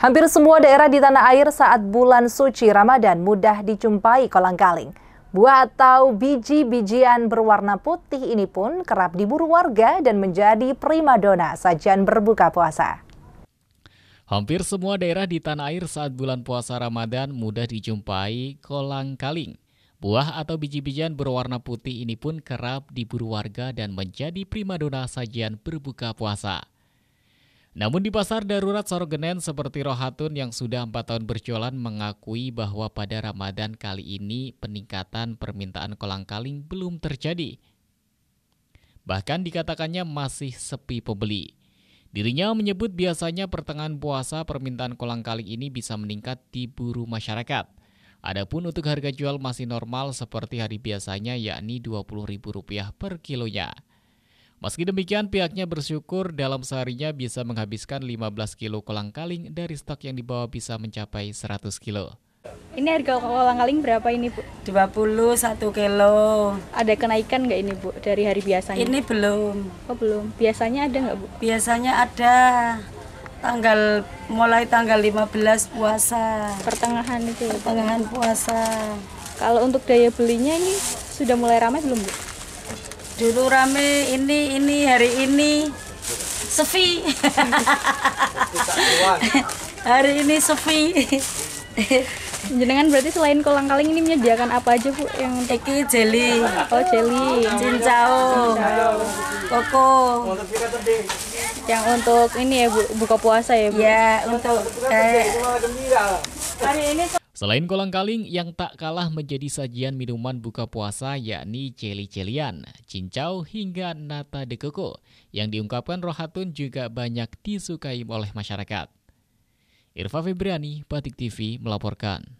Hampir semua daerah di tanah air saat bulan suci Ramadan mudah dijumpai kolang-kaling. Buah atau biji-bijian berwarna putih ini pun kerap diburu warga dan menjadi primadona sajian berbuka puasa. Hampir semua daerah di tanah air saat bulan puasa Ramadan mudah dijumpai kolang-kaling. Buah atau biji-bijian berwarna putih ini pun kerap diburu warga dan menjadi primadona sajian berbuka puasa. Namun di pasar darurat Sorogenen seperti Rohatun yang sudah empat tahun berjualan mengakui bahwa pada Ramadan kali ini peningkatan permintaan kolang-kaling belum terjadi. Bahkan dikatakannya masih sepi pembeli. Dirinya menyebut biasanya pertengahan puasa permintaan kolang-kaling ini bisa meningkat di buru masyarakat. Adapun untuk harga jual masih normal seperti hari biasanya yakni Rp20.000 per kilonya. Meski demikian, pihaknya bersyukur dalam seharinya bisa menghabiskan 15 kilo kolang-kaling dari stok yang dibawa bisa mencapai 100 kilo. Ini harga kolang-kaling berapa ini, Bu? 21 kilo. Ada kenaikan nggak ini, Bu, dari hari biasanya? Ini belum. Oh, belum. Biasanya ada nggak, Bu? Biasanya ada. Tanggal mulai tanggal 15 puasa. Pertengahan itu. Ya, Pertengahan puasa. Kalau untuk daya belinya ini sudah mulai ramai belum, Bu? dulu rame ini ini hari ini sepi hari ini sepi jenengan berarti selain kolang kaling ini menyediakan apa aja bu yang teki jelly oh jelly cincau koko yang untuk ini ya bu buka puasa ya bu ya untuk eh, hari ini Selain kolang-kaling, yang tak kalah menjadi sajian minuman buka puasa yakni celi-celian, cincau hingga nata de coco yang diungkapkan Rohatun juga banyak disukai oleh masyarakat. Irfa Febriani, Batik TV melaporkan.